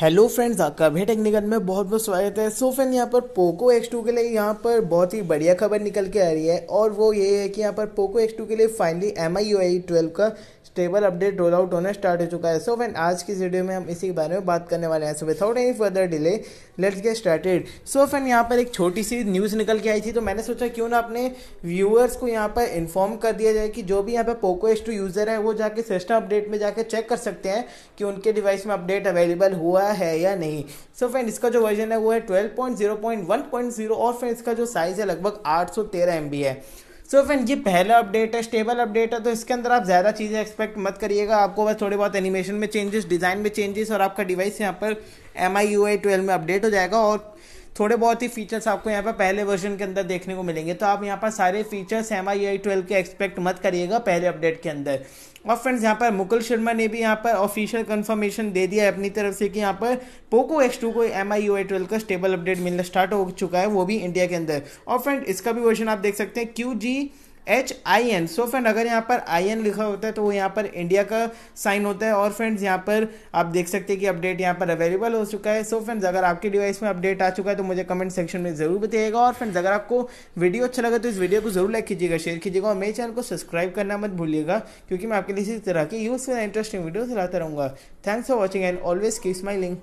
hello friends आपका भी technical में बहुत बहुत स्वागत है सो फ्रेंड यहाँ पर पोको X2 के लिए यहाँ पर बहुत ही बढ़िया खबर निकल के आ रही है और वो ये है कि यहाँ पर पोको X2 के लिए finally M I I twelve का स्टेबल अपडेट रोल आउट होना स्टार्ट हो चुका है सो so, आज की वीडियो में हम इसी के बारे में बात करने वाले हैं so without any further delay let's get started so fan यहाँ पर एक छोटी सी न्यूज़ निकल के आई थी तो मैंने सोचा क्यों ना अपने व्यूअर्स को यहाँ पर इन्फॉर्म कर दिया जाए कि जो भी यहाँ पर पोको एस टू यूज़र है वो जाके सिस्टम अपडेट में जाके चेक कर सकते हैं कि उनके डिवाइस में अपडेट अवेलेबल हुआ है या नहीं सो so, फ्रेंड इसका जो वर्जन है वो है जीरो और फिर इसका जो साइज़ है लगभग आठ सौ तेरह है सो फ्रेंड ये पहला अपडेट है स्टेबल अपडेट है तो इसके अंदर आप ज़्यादा चीज़ें एक्सपेक्ट मत करिएगा आपको बस थोड़े बहुत एनिमेशन में चेंजेस डिज़ाइन में चेंजेस और आपका डिवाइस यहाँ पर M I U I twelve में अपडेट हो जाएगा और थोड़े बहुत ही फीचर्स आपको यहाँ पर पहले वर्जन के अंदर देखने को मिलेंगे तो आप यहाँ पर सारे features M I I twelve के एक्सपेक्ट मत करिएगा पहले अपडेट के अंदर और फ्रेंड्स यहाँ पर मुकुल शर्मा ने भी यहाँ पर ऑफिशियल कंफर्मेशन दे दिया है अपनी तरफ से कि यहाँ पर पोको एक्स टू को M I U I twelve का स्टेबल अपडेट मिलना स्टार्ट हो चुका है वो भी इंडिया के अंदर और फ्रेंड इसका भी वर्जन आप देख सकते हैं Q G H I N so friend अगर यहाँ पर आई एन लिखा होता है तो वो यहाँ पर इंडिया का साइन होता है और फ्रेंड्स यहाँ पर आप देख सकते हैं कि अपडेट यहाँ पर अवेलेबल हो चुका है सो so, फ्रेंड्स अगर आपके डिवाइस में अपडेट आ चुका है तो मुझे कमेंट सेक्शन में जरूर बताइएगा और फ्रेंड्स अगर आपको वीडियो अच्छा लगा तो इस वीडियो को जरूर लाइक कीजिएगा शेयर कीजिएगा और मेरे चैनल को सब्सक्राइब करना मत भूलिएगा क्योंकि मैं आपके लिए इसी तरह की यूज़फुल इंटरेस्टिंग वीडियो चलाता रहूँगा thanks for watching and always keep smiling